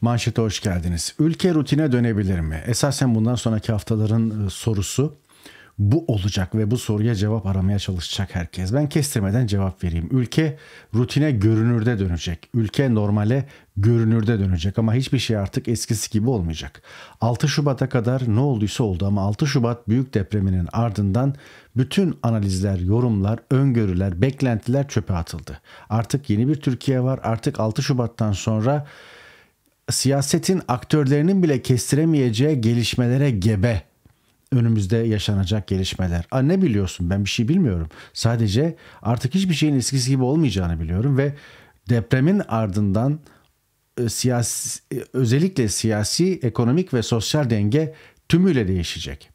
Manşete hoş geldiniz. Ülke rutine dönebilir mi? Esasen bundan sonraki haftaların e, sorusu bu olacak ve bu soruya cevap aramaya çalışacak herkes. Ben kestirmeden cevap vereyim. Ülke rutine görünürde dönecek. Ülke normale görünürde dönecek ama hiçbir şey artık eskisi gibi olmayacak. 6 Şubat'a kadar ne olduysa oldu ama 6 Şubat büyük depreminin ardından bütün analizler, yorumlar, öngörüler, beklentiler çöpe atıldı. Artık yeni bir Türkiye var. Artık 6 Şubat'tan sonra siyasetin aktörlerinin bile kestiremeyeceği gelişmelere gebe önümüzde yaşanacak gelişmeler. Aa, ne biliyorsun ben bir şey bilmiyorum. Sadece artık hiçbir şeyin eskisi gibi olmayacağını biliyorum ve depremin ardından e, siyasi e, özellikle siyasi, ekonomik ve sosyal denge tümüyle değişecek.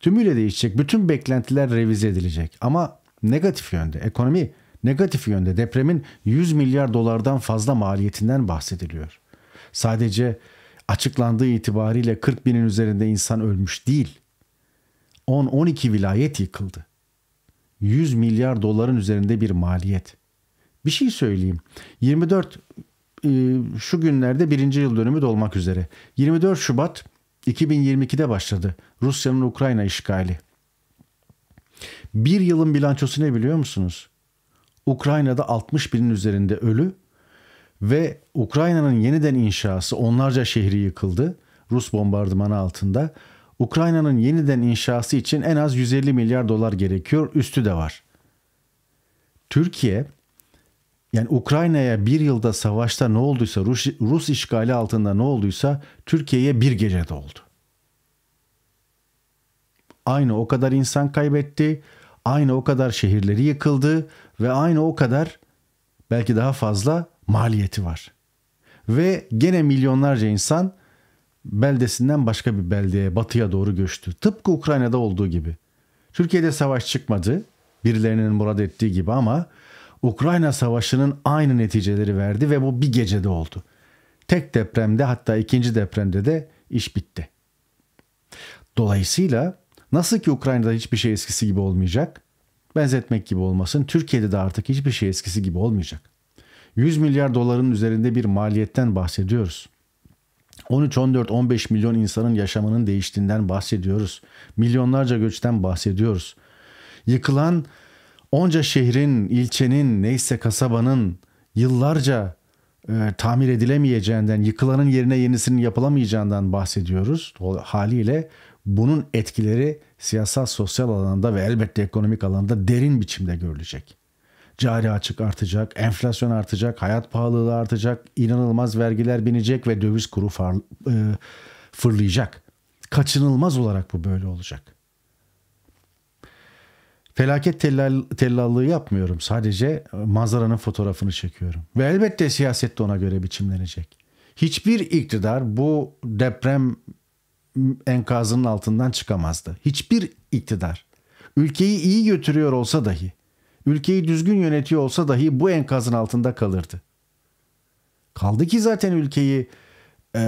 Tümüyle değişecek. Bütün beklentiler revize edilecek ama negatif yönde. Ekonomi negatif yönde depremin 100 milyar dolardan fazla maliyetinden bahsediliyor. Sadece açıklandığı itibariyle 40 binin üzerinde insan ölmüş değil. 10-12 vilayet yıkıldı. 100 milyar doların üzerinde bir maliyet. Bir şey söyleyeyim. 24 e, şu günlerde birinci yıl dönümü dolmak üzere. 24 Şubat 2022'de başladı. Rusya'nın Ukrayna işgali. Bir yılın bilançosu ne biliyor musunuz? Ukrayna'da 60 binin üzerinde ölü, ve Ukrayna'nın yeniden inşası onlarca şehri yıkıldı Rus bombardımanı altında. Ukrayna'nın yeniden inşası için en az 150 milyar dolar gerekiyor. Üstü de var. Türkiye yani Ukrayna'ya bir yılda savaşta ne olduysa Rus, Rus işgali altında ne olduysa Türkiye'ye bir gecede oldu. Aynı o kadar insan kaybetti, aynı o kadar şehirleri yıkıldı ve aynı o kadar belki daha fazla maliyeti var. Ve gene milyonlarca insan beldesinden başka bir beldeye, batıya doğru göçtü. Tıpkı Ukrayna'da olduğu gibi. Türkiye'de savaş çıkmadı, birilerinin murad ettiği gibi ama Ukrayna Savaşı'nın aynı neticeleri verdi ve bu bir gecede oldu. Tek depremde hatta ikinci depremde de iş bitti. Dolayısıyla nasıl ki Ukrayna'da hiçbir şey eskisi gibi olmayacak, benzetmek gibi olmasın, Türkiye'de de artık hiçbir şey eskisi gibi olmayacak. 100 milyar doların üzerinde bir maliyetten bahsediyoruz. 13, 14, 15 milyon insanın yaşamının değiştiğinden bahsediyoruz. Milyonlarca göçten bahsediyoruz. Yıkılan onca şehrin, ilçenin, neyse kasabanın yıllarca e, tamir edilemeyeceğinden, yıkılanın yerine yenisinin yapılamayacağından bahsediyoruz. Haliyle bunun etkileri siyasal, sosyal alanda ve elbette ekonomik alanda derin biçimde görülecek. Cari açık artacak, enflasyon artacak, hayat pahalılığı artacak, inanılmaz vergiler binecek ve döviz kuru far, e, fırlayacak. Kaçınılmaz olarak bu böyle olacak. Felaket tellal, tellallığı yapmıyorum. Sadece manzaranın fotoğrafını çekiyorum. Ve elbette siyaset de ona göre biçimlenecek. Hiçbir iktidar bu deprem enkazının altından çıkamazdı. Hiçbir iktidar. Ülkeyi iyi götürüyor olsa dahi Ülkeyi düzgün yönetiyor olsa dahi bu enkazın altında kalırdı. Kaldı ki zaten ülkeyi e,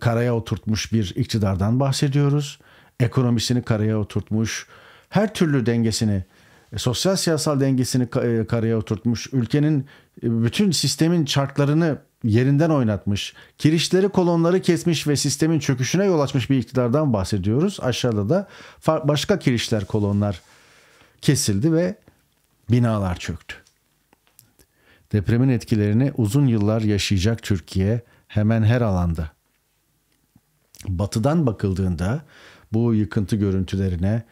karaya oturtmuş bir iktidardan bahsediyoruz. Ekonomisini karaya oturtmuş, her türlü dengesini, e, sosyal siyasal dengesini e, karaya oturtmuş, ülkenin e, bütün sistemin çarklarını yerinden oynatmış, kirişleri kolonları kesmiş ve sistemin çöküşüne yol açmış bir iktidardan bahsediyoruz. Aşağıda da başka kirişler kolonlar kesildi ve binalar çöktü. Depremin etkilerini uzun yıllar yaşayacak Türkiye hemen her alanda. Batıdan bakıldığında bu yıkıntı görüntülerine,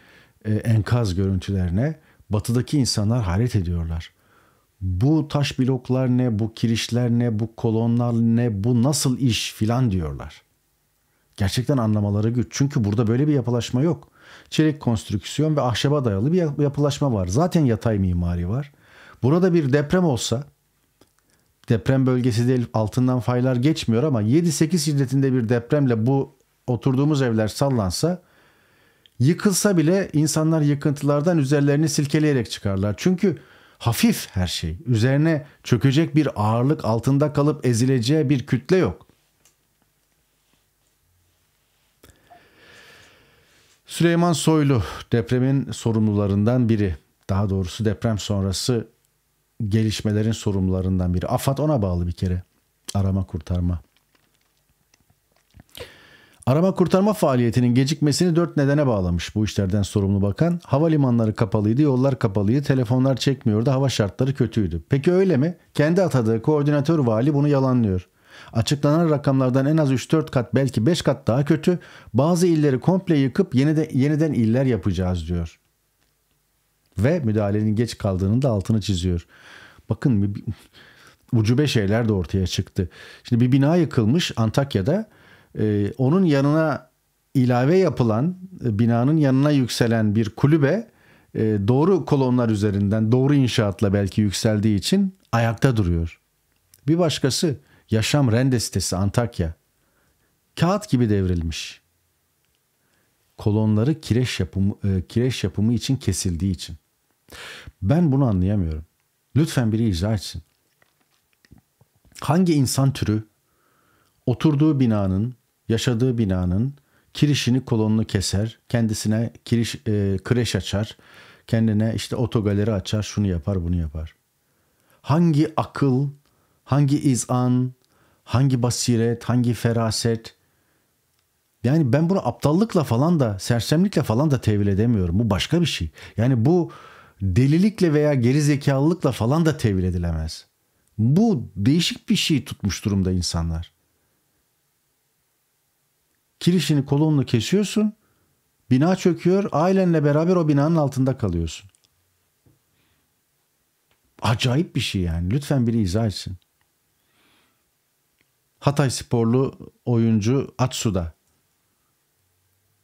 e, enkaz görüntülerine batıdaki insanlar hayret ediyorlar. Bu taş bloklar ne, bu kirişler ne, bu kolonlar ne, bu nasıl iş filan diyorlar. Gerçekten anlamaları güç. Çünkü burada böyle bir yapılaşma yok çelik konstrüksiyon ve ahşaba dayalı bir yapılaşma var. Zaten yatay mimari var. Burada bir deprem olsa deprem bölgesi değil altından faylar geçmiyor ama 7-8 şiddetinde bir depremle bu oturduğumuz evler sallansa yıkılsa bile insanlar yıkıntılardan üzerlerini silkeleyerek çıkarlar. Çünkü hafif her şey. Üzerine çökecek bir ağırlık altında kalıp ezileceği bir kütle yok. Süleyman Soylu depremin sorumlularından biri. Daha doğrusu deprem sonrası gelişmelerin sorumlularından biri. AFAD ona bağlı bir kere. Arama kurtarma. Arama kurtarma faaliyetinin gecikmesini dört nedene bağlamış bu işlerden sorumlu bakan. Havalimanları kapalıydı, yollar kapalıydı, telefonlar çekmiyordu, hava şartları kötüydü. Peki öyle mi? Kendi atadığı koordinatör vali bunu yalanlıyor. Açıklanan rakamlardan en az 3-4 kat belki 5 kat daha kötü bazı illeri komple yıkıp yeniden, yeniden iller yapacağız diyor. Ve müdahalenin geç kaldığının da altını çiziyor. Bakın ucube şeyler de ortaya çıktı. Şimdi bir bina yıkılmış Antakya'da. E, onun yanına ilave yapılan e, binanın yanına yükselen bir kulübe e, doğru kolonlar üzerinden doğru inşaatla belki yükseldiği için ayakta duruyor. Bir başkası Yaşam Rende sitesi Antakya. Kağıt gibi devrilmiş. Kolonları kireç yapımı, e, kireç yapımı için kesildiği için. Ben bunu anlayamıyorum. Lütfen biri icra etsin. Hangi insan türü oturduğu binanın, yaşadığı binanın kirişini kolonunu keser, kendisine kiriş, e, kreş açar, kendine işte otogaleri açar, şunu yapar, bunu yapar. Hangi akıl Hangi izan, hangi basiret, hangi feraset. Yani ben bunu aptallıkla falan da, sersemlikle falan da tevil edemiyorum. Bu başka bir şey. Yani bu delilikle veya geri falan da tevil edilemez. Bu değişik bir şey tutmuş durumda insanlar. Kirişini kolonunu kesiyorsun. Bina çöküyor. Ailenle beraber o binanın altında kalıyorsun. Acayip bir şey yani. Lütfen biri izah etsin. Hatay sporlu oyuncu Atsuda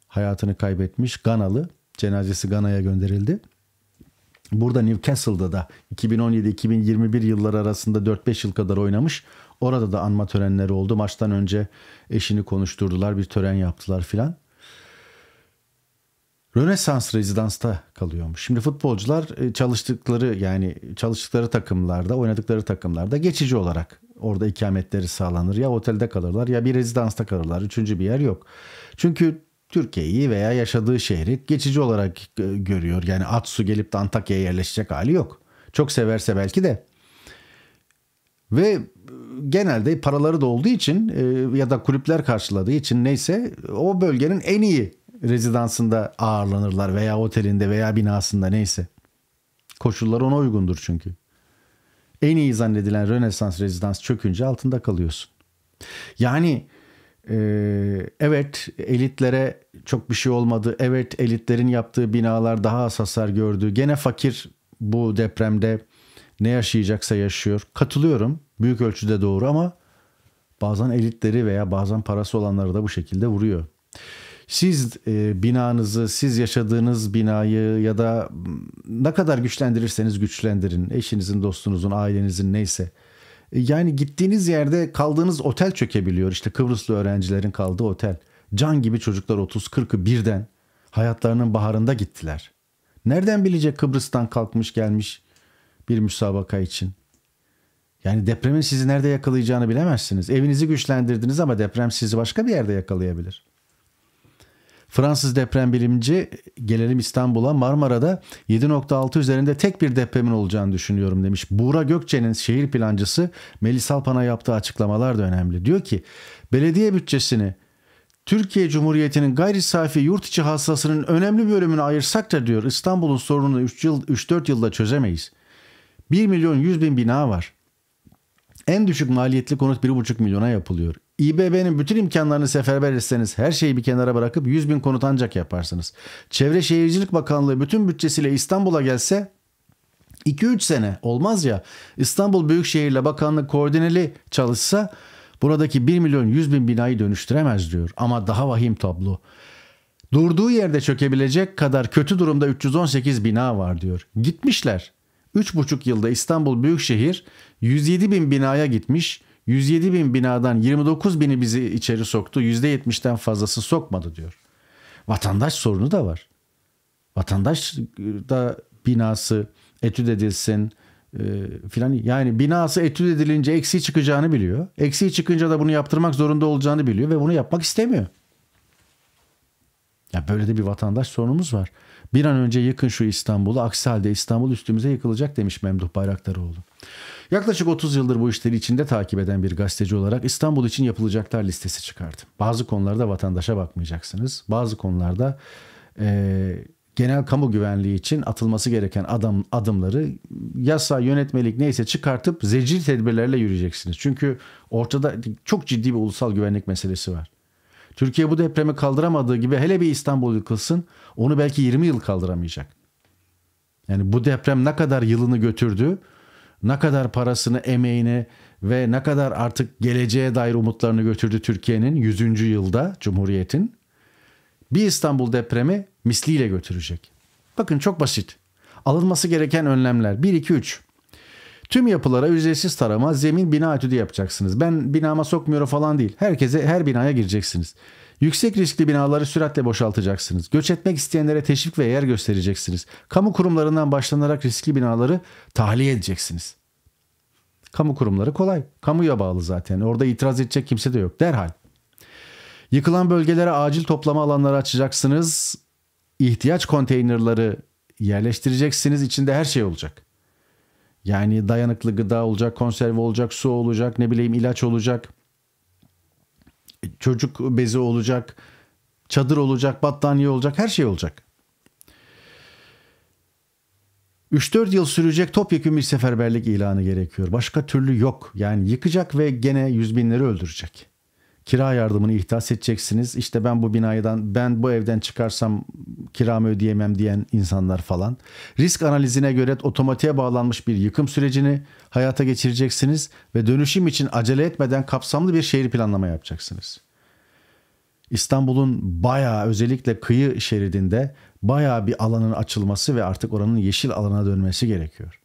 hayatını kaybetmiş Ganalı. Cenazesi Gana'ya gönderildi. Burada Newcastle'da da 2017-2021 yılları arasında 4-5 yıl kadar oynamış. Orada da anma törenleri oldu. Maçtan önce eşini konuşturdular, bir tören yaptılar filan. Rönesans rezidansta kalıyormuş. Şimdi futbolcular e, çalıştıkları yani çalıştıkları takımlarda, oynadıkları takımlarda geçici olarak Orada ikametleri sağlanır. Ya otelde kalırlar ya bir rezidansta kalırlar. Üçüncü bir yer yok. Çünkü Türkiye'yi veya yaşadığı şehri geçici olarak e, görüyor. Yani at su gelip de Antakya'ya yerleşecek hali yok. Çok severse belki de. Ve e, genelde paraları da olduğu için e, ya da kulüpler karşıladığı için neyse o bölgenin en iyi rezidansında ağırlanırlar veya otelinde veya binasında neyse. Koşullar ona uygundur çünkü en iyi zannedilen Rönesans rezidans çökünce altında kalıyorsun. Yani e, evet elitlere çok bir şey olmadı. Evet elitlerin yaptığı binalar daha az hasar gördü. Gene fakir bu depremde ne yaşayacaksa yaşıyor. Katılıyorum büyük ölçüde doğru ama bazen elitleri veya bazen parası olanları da bu şekilde vuruyor. Siz e, binanızı, siz yaşadığınız binayı ya da ne kadar güçlendirirseniz güçlendirin. Eşinizin, dostunuzun, ailenizin neyse. E, yani gittiğiniz yerde kaldığınız otel çökebiliyor. İşte Kıbrıslı öğrencilerin kaldığı otel. Can gibi çocuklar 30-40'ı birden hayatlarının baharında gittiler. Nereden bilecek Kıbrıs'tan kalkmış gelmiş bir müsabaka için? Yani depremin sizi nerede yakalayacağını bilemezsiniz. Evinizi güçlendirdiniz ama deprem sizi başka bir yerde yakalayabilir. Fransız deprem bilimci gelelim İstanbul'a Marmara'da 7.6 üzerinde tek bir depremin olacağını düşünüyorum demiş. Buğra Gökçe'nin şehir plancısı Melis Alpan'a yaptığı açıklamalar da önemli. Diyor ki belediye bütçesini Türkiye Cumhuriyeti'nin gayri safi yurt içi hasılasının önemli bölümünü ayırsak da diyor İstanbul'un sorununu 3 yıl 3-4 yılda çözemeyiz. 1 milyon 100 bin bina var. En düşük maliyetli konut 1,5 milyona yapılıyor. İBB'nin bütün imkanlarını seferber etseniz her şeyi bir kenara bırakıp 100 bin konut ancak yaparsınız. Çevre Şehircilik Bakanlığı bütün bütçesiyle İstanbul'a gelse 2-3 sene olmaz ya İstanbul Büyükşehir'le bakanlık koordineli çalışsa buradaki 1 milyon 100 bin binayı dönüştüremez diyor. Ama daha vahim tablo. Durduğu yerde çökebilecek kadar kötü durumda 318 bina var diyor. Gitmişler. 3,5 yılda İstanbul Büyükşehir 107 bin binaya gitmiş. 107 bin binadan 29 bini bizi içeri soktu. %70'den fazlası sokmadı diyor. Vatandaş sorunu da var. Vatandaş e, da binası etüt edilsin e, filan. Yani binası etüt edilince eksiği çıkacağını biliyor. Eksiği çıkınca da bunu yaptırmak zorunda olacağını biliyor ve bunu yapmak istemiyor. Ya böyle de bir vatandaş sorunumuz var. Bir an önce yıkın şu İstanbul'u. Aksi halde İstanbul üstümüze yıkılacak demiş Memduh Bayraktaroğlu. Yaklaşık 30 yıldır bu işleri içinde takip eden bir gazeteci olarak İstanbul için yapılacaklar listesi çıkardım. Bazı konularda vatandaşa bakmayacaksınız. Bazı konularda e, genel kamu güvenliği için atılması gereken adam adımları yasa, yönetmelik neyse çıkartıp zecil tedbirlerle yürüyeceksiniz. Çünkü ortada çok ciddi bir ulusal güvenlik meselesi var. Türkiye bu depremi kaldıramadığı gibi hele bir İstanbul yıkılsın onu belki 20 yıl kaldıramayacak. Yani bu deprem ne kadar yılını götürdü ne kadar parasını, emeğini ve ne kadar artık geleceğe dair umutlarını götürdü Türkiye'nin 100. yılda Cumhuriyet'in. Bir İstanbul depremi misliyle götürecek. Bakın çok basit. Alınması gereken önlemler 1 2 3. Tüm yapılara ücretsiz tarama, zemin, bina etüdü yapacaksınız. Ben binama sokmuyorum falan değil. Herkese her binaya gireceksiniz. Yüksek riskli binaları süratle boşaltacaksınız. Göç etmek isteyenlere teşvik ve yer göstereceksiniz. Kamu kurumlarından başlanarak riskli binaları tahliye edeceksiniz. Kamu kurumları kolay. Kamuya bağlı zaten. Orada itiraz edecek kimse de yok. Derhal. Yıkılan bölgelere acil toplama alanları açacaksınız. İhtiyaç konteynerları yerleştireceksiniz. İçinde her şey olacak. Yani dayanıklı gıda olacak, konserve olacak, su olacak, ne bileyim ilaç olacak çocuk bezi olacak, çadır olacak, battaniye olacak, her şey olacak. 3-4 yıl sürecek topyekun bir seferberlik ilanı gerekiyor. Başka türlü yok. Yani yıkacak ve gene yüz binleri öldürecek kira yardımını ihtas edeceksiniz. İşte ben bu binadan ben bu evden çıkarsam kiramı ödeyemem diyen insanlar falan. Risk analizine göre otomatiğe bağlanmış bir yıkım sürecini hayata geçireceksiniz ve dönüşüm için acele etmeden kapsamlı bir şehir planlama yapacaksınız. İstanbul'un bayağı özellikle kıyı şeridinde bayağı bir alanın açılması ve artık oranın yeşil alana dönmesi gerekiyor.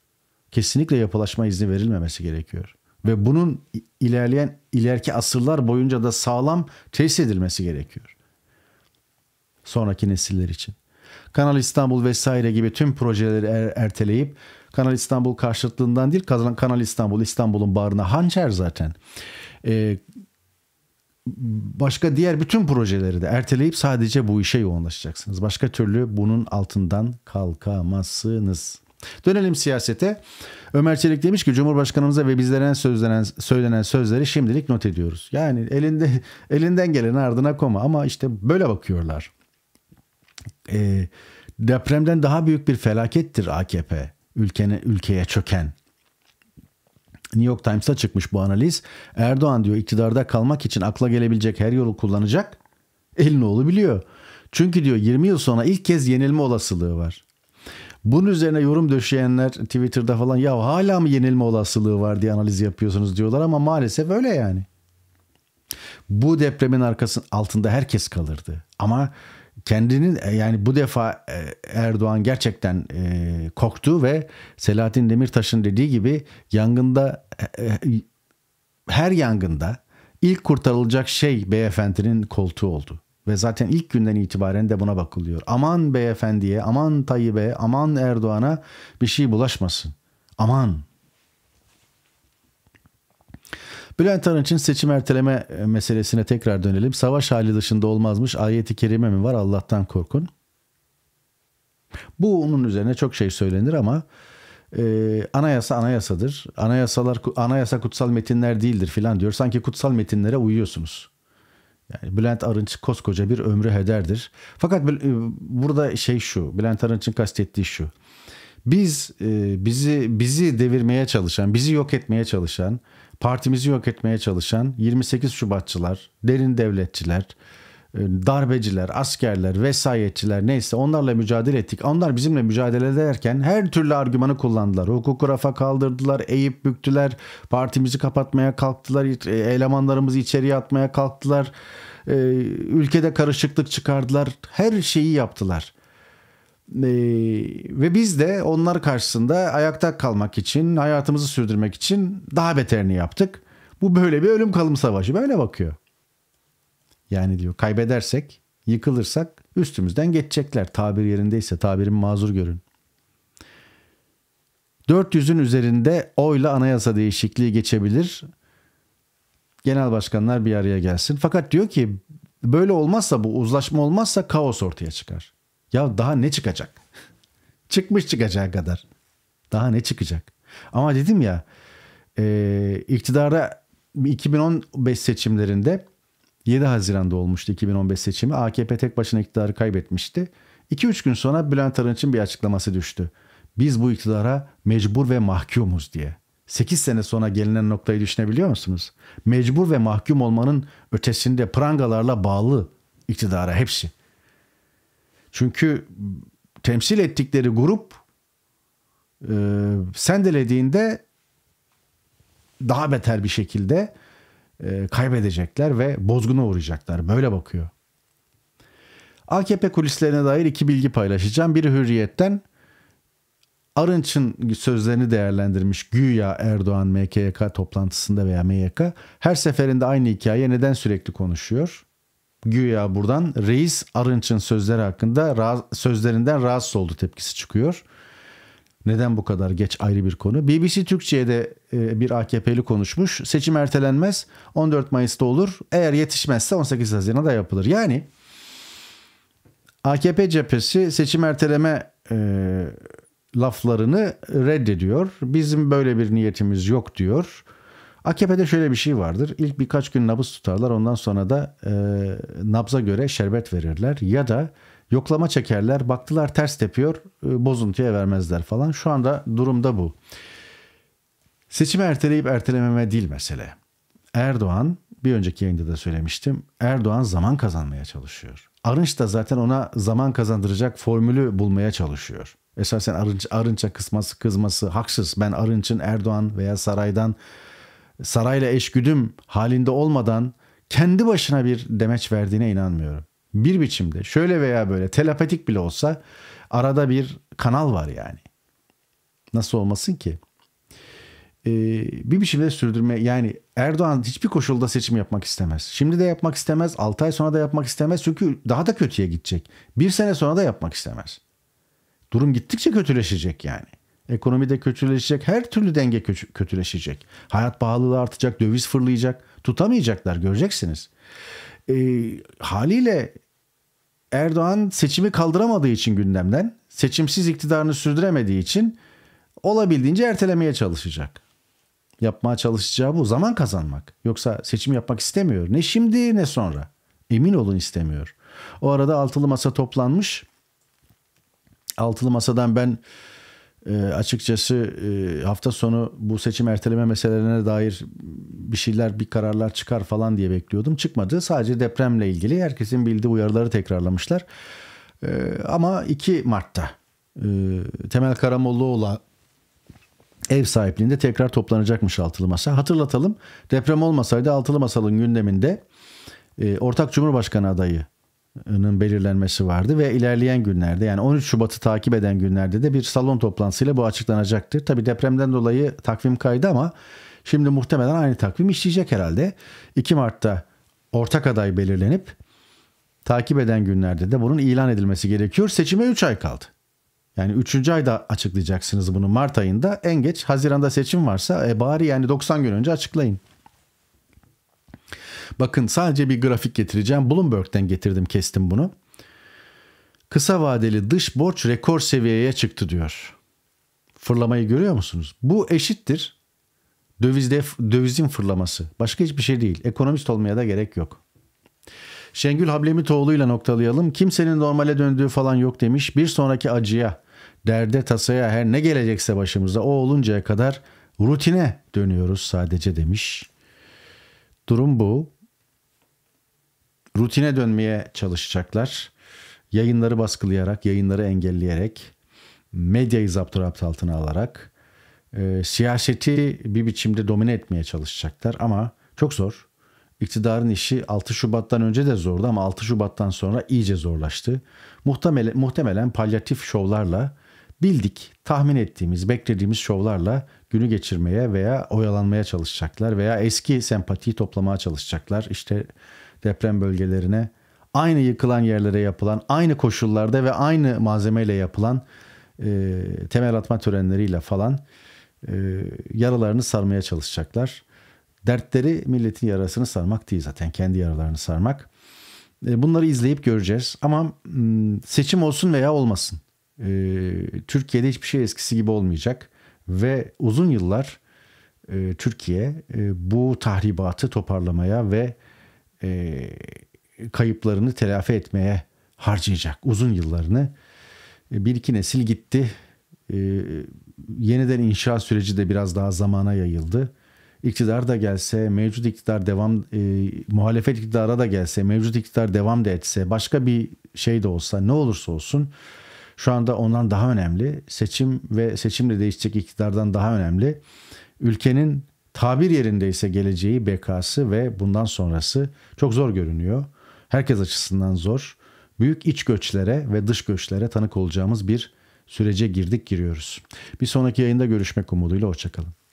Kesinlikle yapılaşma izni verilmemesi gerekiyor ve bunun ilerleyen ileriki asırlar boyunca da sağlam tesis edilmesi gerekiyor. Sonraki nesiller için. Kanal İstanbul vesaire gibi tüm projeleri er, erteleyip Kanal İstanbul karşıtlığından değil Kanal İstanbul İstanbul'un bağrına hançer zaten. Ee, başka diğer bütün projeleri de erteleyip sadece bu işe yoğunlaşacaksınız. Başka türlü bunun altından kalkamazsınız. Dönelim siyasete. Ömer Çelik demiş ki Cumhurbaşkanımıza ve bizlere sözlenen, söylenen sözleri şimdilik not ediyoruz. Yani elinde elinden geleni ardına koma ama işte böyle bakıyorlar. E, depremden daha büyük bir felakettir AKP ülkene, ülkeye çöken. New York Times'ta çıkmış bu analiz. Erdoğan diyor iktidarda kalmak için akla gelebilecek her yolu kullanacak. Elinoğlu biliyor. Çünkü diyor 20 yıl sonra ilk kez yenilme olasılığı var. Bunun üzerine yorum döşeyenler Twitter'da falan ya hala mı yenilme olasılığı var diye analiz yapıyorsunuz diyorlar ama maalesef öyle yani. Bu depremin arkasının altında herkes kalırdı. Ama kendinin e, yani bu defa e, Erdoğan gerçekten e, korktu ve Selahattin Demirtaş'ın dediği gibi yangında her yangında ilk kurtarılacak şey beyefendinin koltuğu oldu. Ve zaten ilk günden itibaren de buna bakılıyor. Aman beyefendiye, aman Tayyip'e, aman Erdoğan'a bir şey bulaşmasın. Aman. Bülent Arınç'ın seçim erteleme e, meselesine tekrar dönelim. Savaş hali dışında olmazmış ayeti kerime mi var Allah'tan korkun. Bu onun üzerine çok şey söylenir ama e, anayasa anayasadır. Anayasalar anayasa kutsal metinler değildir filan diyor. Sanki kutsal metinlere uyuyorsunuz. Yani Bülent Arınç koskoca bir ömrü hederdir. Fakat e, burada şey şu, Bülent Arınç'ın kastettiği şu. Biz e, bizi bizi devirmeye çalışan, bizi yok etmeye çalışan, partimizi yok etmeye çalışan 28 Şubatçılar, derin devletçiler, e, darbeciler, askerler, vesayetçiler neyse onlarla mücadele ettik. Onlar bizimle mücadele ederken her türlü argümanı kullandılar. Hukuku rafa kaldırdılar, eğip büktüler, partimizi kapatmaya kalktılar, e, elemanlarımızı içeriye atmaya kalktılar. E, ülkede karışıklık çıkardılar. Her şeyi yaptılar. ve biz de onlar karşısında ayakta kalmak için, hayatımızı sürdürmek için daha beterini yaptık. Bu böyle bir ölüm kalım savaşı. Böyle bakıyor. Yani diyor kaybedersek, yıkılırsak üstümüzden geçecekler. Tabir yerindeyse tabirin mazur görün. 400'ün üzerinde oyla anayasa değişikliği geçebilir. Genel başkanlar bir araya gelsin. Fakat diyor ki böyle olmazsa bu uzlaşma olmazsa kaos ortaya çıkar. Ya daha ne çıkacak? Çıkmış çıkacağı kadar. Daha ne çıkacak? Ama dedim ya e, iktidara 2015 seçimlerinde 7 Haziran'da olmuştu 2015 seçimi. AKP tek başına iktidarı kaybetmişti. 2-3 gün sonra Bülent Arınç'ın bir açıklaması düştü. Biz bu iktidara mecbur ve mahkumuz diye. 8 sene sonra gelinen noktayı düşünebiliyor musunuz? Mecbur ve mahkum olmanın ötesinde prangalarla bağlı iktidara hepsi. Çünkü temsil ettikleri grup e, sendelediğinde daha beter bir şekilde e, kaybedecekler ve bozguna uğrayacaklar. Böyle bakıyor. AKP kulislerine dair iki bilgi paylaşacağım. Biri Hürriyet'ten Arınç'ın sözlerini değerlendirmiş güya Erdoğan MKYK toplantısında veya MYK her seferinde aynı hikaye neden sürekli konuşuyor? Güya buradan reis Arınç'ın sözleri hakkında sözlerinden rahatsız oldu tepkisi çıkıyor. Neden bu kadar geç ayrı bir konu. BBC Türkçe'de e, bir AKP'li konuşmuş. Seçim ertelenmez. 14 Mayıs'ta olur. Eğer yetişmezse 18 Haziran'da yapılır. Yani AKP cephesi seçim erteleme e, laflarını reddediyor. Bizim böyle bir niyetimiz yok diyor. AKP'de şöyle bir şey vardır. İlk birkaç gün nabız tutarlar. Ondan sonra da e, nabza göre şerbet verirler. Ya da yoklama çekerler. Baktılar ters tepiyor. E, bozuntuya vermezler falan. Şu anda durumda bu. Seçimi erteleyip ertelememe değil mesele. Erdoğan bir önceki yayında da söylemiştim. Erdoğan zaman kazanmaya çalışıyor. Arınç da zaten ona zaman kazandıracak formülü bulmaya çalışıyor. Esasen Arınç, Arınç'a kısması kızması haksız. Ben Arınç'ın Erdoğan veya saraydan sarayla eşgüdüm halinde olmadan kendi başına bir demeç verdiğine inanmıyorum bir biçimde şöyle veya böyle telepatik bile olsa arada bir kanal var yani. Nasıl olmasın ki? Ee, bir biçimde sürdürme yani Erdoğan hiçbir koşulda seçim yapmak istemez. Şimdi de yapmak istemez, 6 ay sonra da yapmak istemez çünkü daha da kötüye gidecek. Bir sene sonra da yapmak istemez. Durum gittikçe kötüleşecek yani. Ekonomi de kötüleşecek, her türlü denge kötüleşecek. Hayat pahalılığı artacak, döviz fırlayacak, tutamayacaklar göreceksiniz. E, haliyle Erdoğan seçimi kaldıramadığı için gündemden, seçimsiz iktidarını sürdüremediği için olabildiğince ertelemeye çalışacak. Yapmaya çalışacağı bu zaman kazanmak. Yoksa seçim yapmak istemiyor. Ne şimdi ne sonra. Emin olun istemiyor. O arada altılı masa toplanmış. Altılı masadan ben e, açıkçası e, hafta sonu bu seçim erteleme meselelerine dair bir şeyler, bir kararlar çıkar falan diye bekliyordum. Çıkmadı. Sadece depremle ilgili herkesin bildiği uyarıları tekrarlamışlar. E, ama 2 Mart'ta e, Temel Karamollaoğlu'la ev sahipliğinde tekrar toplanacakmış altılı masa. Hatırlatalım deprem olmasaydı altılı masanın gündeminde e, ortak cumhurbaşkanı adayı belirlenmesi vardı ve ilerleyen günlerde yani 13 Şubat'ı takip eden günlerde de bir salon toplantısıyla bu açıklanacaktır. Tabi depremden dolayı takvim kaydı ama şimdi muhtemelen aynı takvim işleyecek herhalde. 2 Mart'ta ortak aday belirlenip takip eden günlerde de bunun ilan edilmesi gerekiyor. Seçime 3 ay kaldı. Yani 3. ayda açıklayacaksınız bunu Mart ayında. En geç Haziran'da seçim varsa e bari yani 90 gün önce açıklayın. Bakın sadece bir grafik getireceğim. Bloomberg'den getirdim kestim bunu. Kısa vadeli dış borç rekor seviyeye çıktı diyor. Fırlamayı görüyor musunuz? Bu eşittir. Dövizde, dövizin fırlaması. Başka hiçbir şey değil. Ekonomist olmaya da gerek yok. Şengül Hablemitoğlu ile noktalayalım. Kimsenin normale döndüğü falan yok demiş. Bir sonraki acıya, derde tasaya her ne gelecekse başımıza o oluncaya kadar rutine dönüyoruz sadece demiş. Durum bu. Rutine dönmeye çalışacaklar. Yayınları baskılayarak, yayınları engelleyerek, medyayı zapturapt altına alarak e, siyaseti bir biçimde domine etmeye çalışacaklar ama çok zor. İktidarın işi 6 Şubat'tan önce de zordu ama 6 Şubat'tan sonra iyice zorlaştı. Muhtemelen, muhtemelen palyatif şovlarla bildik, tahmin ettiğimiz, beklediğimiz şovlarla günü geçirmeye veya oyalanmaya çalışacaklar veya eski sempatiyi toplamaya çalışacaklar. İşte deprem bölgelerine aynı yıkılan yerlere yapılan, aynı koşullarda ve aynı malzemeyle yapılan e, temel atma törenleriyle falan e, yaralarını sarmaya çalışacaklar. Dertleri milletin yarasını sarmak değil zaten kendi yaralarını sarmak. E, bunları izleyip göreceğiz ama hmm, seçim olsun veya olmasın. E, Türkiye'de hiçbir şey eskisi gibi olmayacak. Ve uzun yıllar e, Türkiye e, bu tahribatı toparlamaya ve e, kayıplarını telafi etmeye harcayacak uzun yıllarını. E, bir iki nesil gitti. E, yeniden inşa süreci de biraz daha zamana yayıldı. İktidar da gelse, mevcut iktidar devam, e, muhalefet iktidara da gelse, mevcut iktidar devam da etse, başka bir şey de olsa, ne olursa olsun şu anda ondan daha önemli. Seçim ve seçimle değişecek iktidardan daha önemli. Ülkenin tabir yerinde ise geleceği, bekası ve bundan sonrası çok zor görünüyor. Herkes açısından zor. Büyük iç göçlere ve dış göçlere tanık olacağımız bir sürece girdik giriyoruz. Bir sonraki yayında görüşmek umuduyla hoşçakalın.